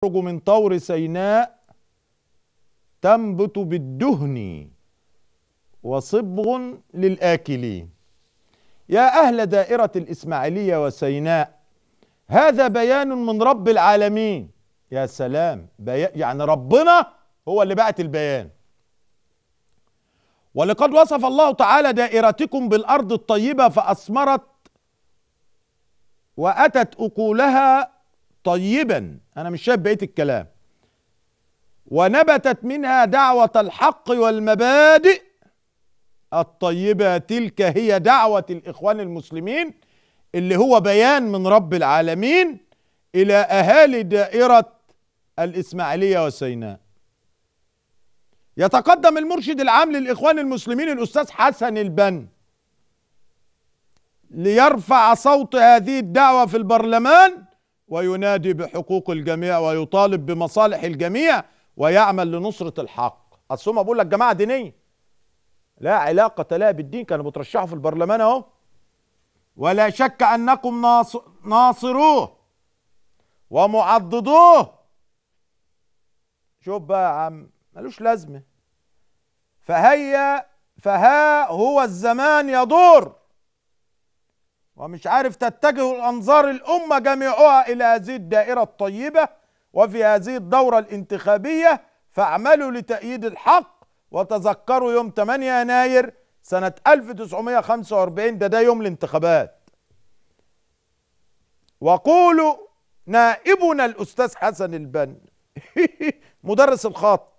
تخرج من طور سيناء تنبت بالدهن وصبغ للآكلين يا أهل دائرة الإسماعيلية وسيناء هذا بيان من رب العالمين يا سلام يعني ربنا هو اللي بعت البيان ولقد وصف الله تعالى دائرتكم بالأرض الطيبة فأثمرت وأتت أقولها طيبا انا مش شايف بقيه الكلام ونبتت منها دعوه الحق والمبادئ الطيبه تلك هي دعوه الاخوان المسلمين اللي هو بيان من رب العالمين الى اهالي دائره الاسماعيليه وسيناء يتقدم المرشد العام للاخوان المسلمين الاستاذ حسن البن ليرفع صوت هذه الدعوه في البرلمان وينادي بحقوق الجميع ويطالب بمصالح الجميع ويعمل لنصرة الحق اصل هم بقول لك جماعة دينية لا علاقة لها بالدين كانوا بيترشحوا في البرلمان اهو ولا شك انكم ناصروه ومعضدوه شوف بقى يا عم ملوش لازمة فهيا فها هو الزمان يدور ومش عارف تتجه الأنظار الأمة جميعها إلى هذه الدائرة الطيبة وفي هذه الدورة الانتخابية فاعملوا لتأييد الحق وتذكروا يوم 8 يناير سنة 1945 ده ده يوم الانتخابات وقولوا نائبنا الأستاذ حسن البنا مدرس الخط